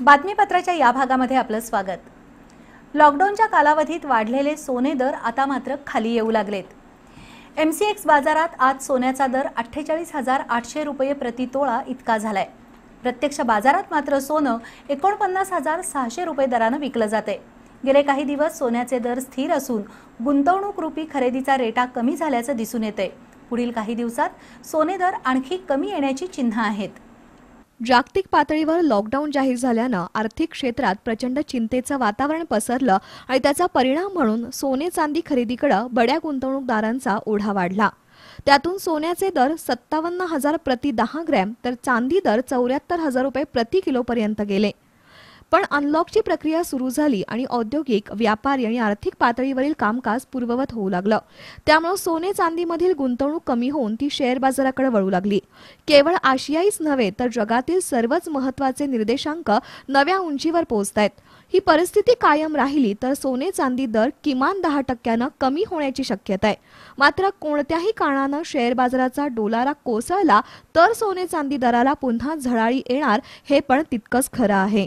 बातमीपत्राच्या या भागामध्ये आपलं स्वागत लॉकडाऊनच्या कालावधीत वाढलेले सोने दर आता मात्र खाली येऊ लागलेत एम सी एक्स बाजारात आज सोन्याचा दर अठ्ठेचाळीस हजार आठशे रुपये प्रति तोळा इतका झालाय प्रत्यक्ष बाजारात मात्र सोनं एकोणपन्नास हजार सहाशे रुपये दरानं विकलं जाते गेले काही दिवस सोन्याचे दर स्थिर असून गुंतवणूक रूपी खरेदीचा रेटा कमी झाल्याचं दिसून येते पुढील काही दिवसात सोने दर आणखी कमी येण्याची चिन्ह आहेत जागतिक पातळीवर लॉकडाऊन जाहीर झाल्यानं आर्थिक क्षेत्रात प्रचंड चिंतेचं वातावरण पसरलं आणि त्याचा परिणाम म्हणून सोने चांदी खरेदीकडे बड्या गुंतवणूकदारांचा ओढा वाढला त्यातून सोन्याचे दर सत्तावन्न हजार प्रति दहा ग्रॅम तर चांदी दर चौऱ्याहत्तर हजार रुपये प्रति किलोपर्यंत गेले पण अनलॉकची प्रक्रिया सुरू झाली आणि औद्योगिक व्यापारी आणि आर्थिक पातळीवरील कामकाज पूर्ववत होऊ लागलं त्यामुळे सोने चांदीमधील गुंतवणूक कमी होऊन ती शेअर बाजाराकडे वळू लागली केवळ आशियाईच नव्हे तर जगातील सर्वच महत्वाचे निर्देशांक नव्या उंचीवर पोहोचत आहेत ही परिस्थिती कायम राहिली तर सोने चांदी दर किमान दहा टक्क्यानं कमी होण्याची शक्यता आहे मात्र कोणत्याही कारणानं शेअर बाजाराचा डोलारा कोसळला तर सोने चांदी दराला पुन्हा झळाळी येणार हे पण तितकंच खरं आहे